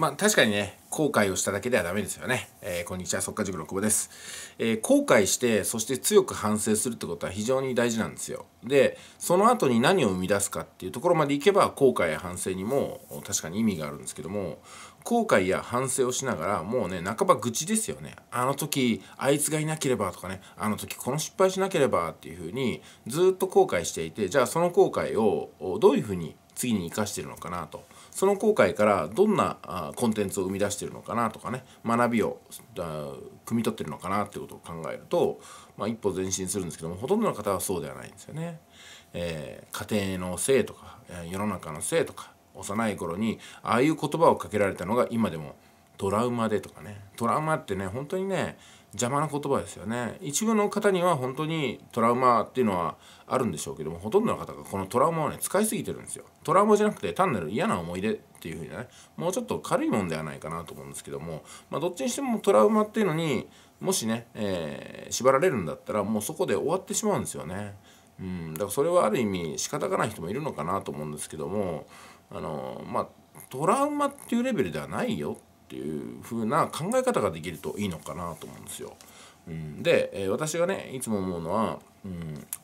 まあ確かにね、後悔をしただけではダメですよね。えー、こんにちは、速稼塾の久保です、えー、後悔して、そして強く反省するってことは非常に大事なんですよ。で、その後に何を生み出すかっていうところまでいけば、後悔や反省にも確かに意味があるんですけども、後悔や反省をしながら、もうね、半ば愚痴ですよね。あの時、あいつがいなければとかね、あの時この失敗しなければっていうふうに、ずっと後悔していて、じゃあその後悔をどういうふうに次に生かしてるのかなとその後悔からどんなコンテンツを生み出してるのかなとかね学びを汲み取ってるのかなってことを考えると、まあ、一歩前進するんですけどもほとんどの方はそうではないんですよね。えー、家庭のせいとか世の中のせいとか幼い頃にああいう言葉をかけられたのが今でもトラウマでとかねトラウマってね本当にね邪魔な言葉ですよね一部の方には本当にトラウマっていうのはあるんでしょうけどもほとんどの方がこのトラウマをね使いすぎてるんですよトラウマじゃなくて単なる嫌な思い出っていう風にねもうちょっと軽いもんではないかなと思うんですけども、まあ、どっちにしてもトラウマっていうのにもしね、えー、縛られるんだったらもうそこで終わってしまうんですよねうんだからそれはある意味仕方がない人もいるのかなと思うんですけどもあのまあトラウマっていうレベルではないよっていう風な考え方ができるといいのかなと思うんですよ。うん、で、えー、私がねいつも思うのは、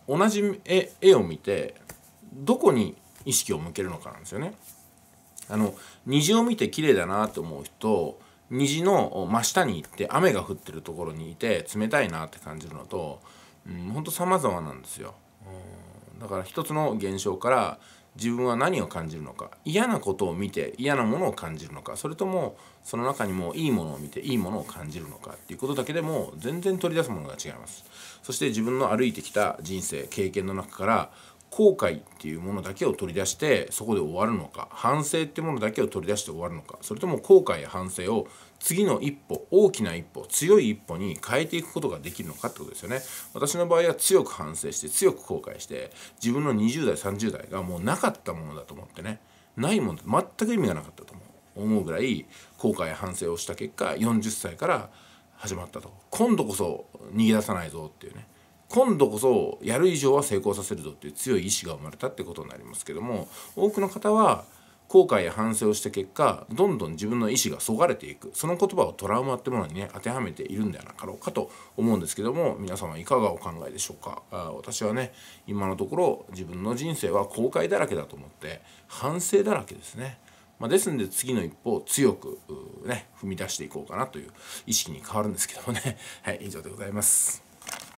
うん、同じ絵を見てどこに意識を向けるのかなんですよね。あの虹を見て綺麗だなと思う人虹の真下に行って雨が降ってるところにいて冷たいなって感じるのと、うん、ほんと様々なんですよ。うんだから一つの現象から自分は何を感じるのか嫌なことを見て嫌なものを感じるのかそれともその中にもいいものを見ていいものを感じるのかっていうことだけでも全然取り出すものが違いますそして自分の歩いてきた人生経験の中から後悔っていうものだけを取り出してそこで終わるのか反省ってものだけを取り出して終わるのかそれとも後悔や反省を次の一歩大きな一歩強い一歩に変えていくことができるのかってことですよね私の場合は強く反省して強く後悔して自分の20代30代がもうなかったものだと思ってねないもん全く意味がなかったと思う思うぐらい後悔反省をした結果40歳から始まったと今度こそ逃げ出さないぞっていうね今度こそやる以上は成功させるぞっていう強い意志が生まれたってことになりますけども多くの方は後悔や反省をした結果どんどん自分の意思がそがれていくその言葉をトラウマってものにね当てはめているんではなかろうかと思うんですけども皆様いかがお考えでしょうかあ私はね今のところ自分の人生は後悔だらけだと思って反省だらけですね。まあ、ですんで次の一歩を強くね踏み出していこうかなという意識に変わるんですけどもねはい以上でございます。